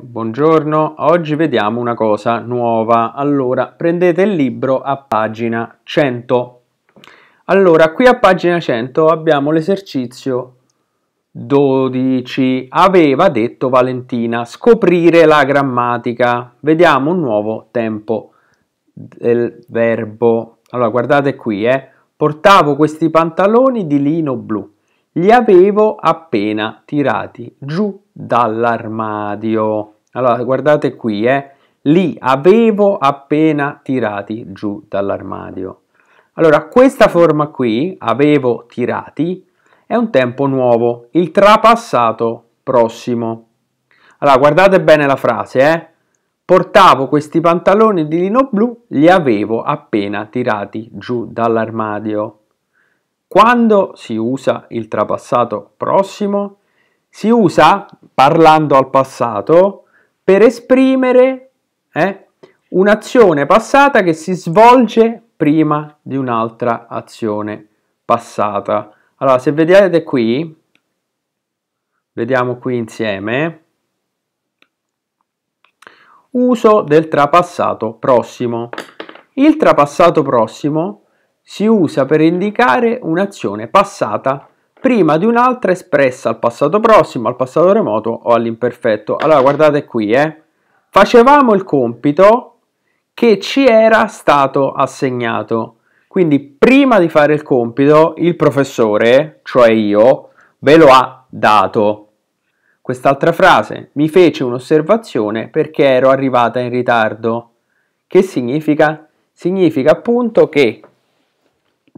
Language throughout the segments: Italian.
buongiorno, oggi vediamo una cosa nuova. Allora, prendete il libro a pagina 100. Allora, qui a pagina 100 abbiamo l'esercizio 12. Aveva detto Valentina, scoprire la grammatica. Vediamo un nuovo tempo del verbo. Allora, guardate qui, eh. Portavo questi pantaloni di lino blu. Li avevo appena tirati giù dall'armadio. Allora, guardate qui, eh? li avevo appena tirati giù dall'armadio. Allora, questa forma qui, avevo tirati, è un tempo nuovo, il trapassato prossimo. Allora, guardate bene la frase, eh? Portavo questi pantaloni di lino blu, li avevo appena tirati giù dall'armadio. Quando si usa il trapassato prossimo? si usa, parlando al passato, per esprimere eh, un'azione passata che si svolge prima di un'altra azione passata. Allora, se vedete qui, vediamo qui insieme, uso del trapassato prossimo. Il trapassato prossimo si usa per indicare un'azione passata prima di un'altra espressa al passato prossimo, al passato remoto o all'imperfetto. Allora guardate qui, eh. facevamo il compito che ci era stato assegnato. Quindi prima di fare il compito il professore, cioè io, ve lo ha dato. Quest'altra frase, mi fece un'osservazione perché ero arrivata in ritardo. Che significa? Significa appunto che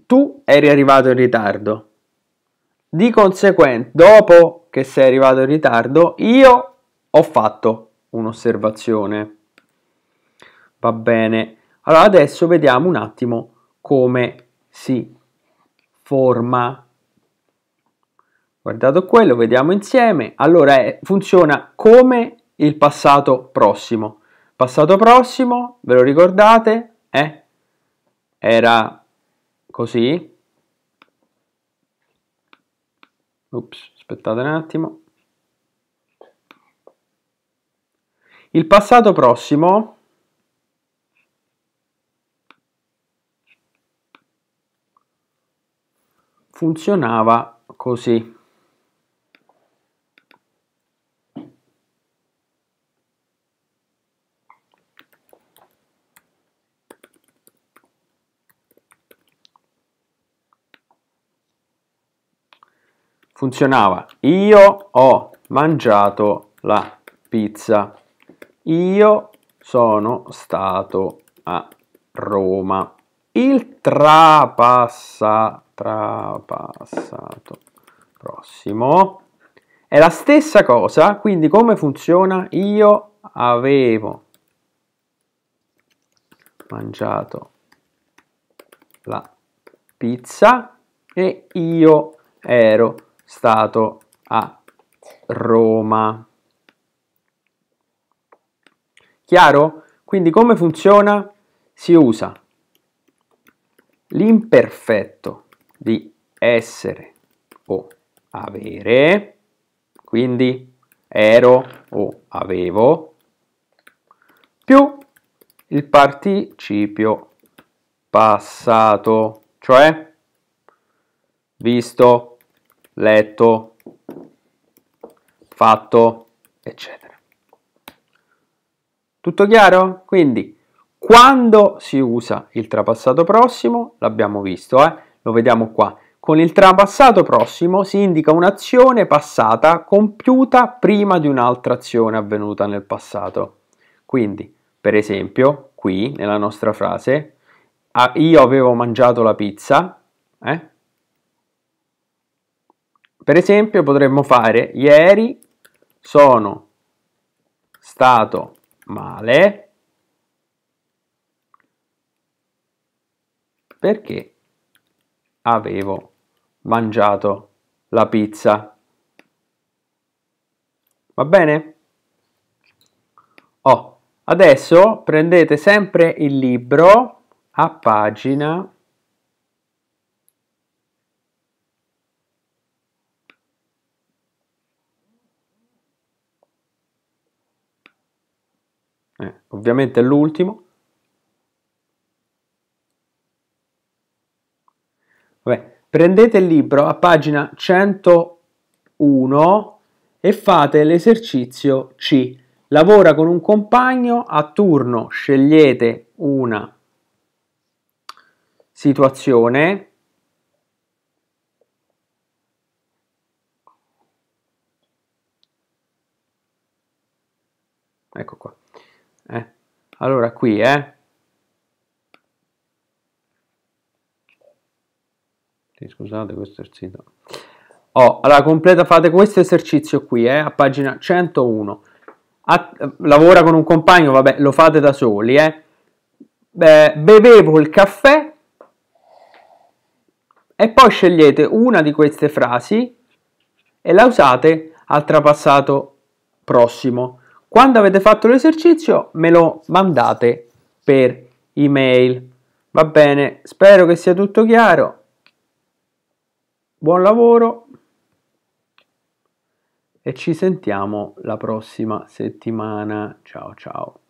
tu eri arrivato in ritardo di conseguenza, dopo che sei arrivato in ritardo, io ho fatto un'osservazione. Va bene. Allora adesso vediamo un attimo come si forma. Guardate quello, vediamo insieme. Allora è, eh, funziona come il passato prossimo. Passato prossimo, ve lo ricordate? Eh? Era così, Ups, aspettate un attimo. Il passato prossimo funzionava così. funzionava io ho mangiato la pizza, io sono stato a Roma. Il trapassa, trapassato prossimo è la stessa cosa, quindi come funziona? Io avevo mangiato la pizza e io ero stato a Roma. Chiaro? Quindi come funziona? Si usa l'imperfetto di essere o avere, quindi ero o avevo, più il participio passato, cioè visto letto, fatto, eccetera. Tutto chiaro? Quindi quando si usa il trapassato prossimo, l'abbiamo visto, eh? lo vediamo qua. Con il trapassato prossimo si indica un'azione passata compiuta prima di un'altra azione avvenuta nel passato. Quindi, per esempio, qui nella nostra frase, ah, io avevo mangiato la pizza, eh? Per esempio potremmo fare ieri sono stato male perché avevo mangiato la pizza. Va bene? Oh, adesso prendete sempre il libro a pagina Eh, ovviamente è l'ultimo. Vabbè, prendete il libro a pagina 101 e fate l'esercizio C. Lavora con un compagno, a turno scegliete una situazione Ecco qua. Eh. Allora qui, eh. Scusate, questo è il sito. Oh, allora completa, fate questo esercizio qui, eh, a pagina 101. A, lavora con un compagno, vabbè, lo fate da soli, eh. Beh, bevevo il caffè e poi scegliete una di queste frasi e la usate al trapassato prossimo. Quando avete fatto l'esercizio me lo mandate per email. Va bene, spero che sia tutto chiaro. Buon lavoro e ci sentiamo la prossima settimana. Ciao ciao.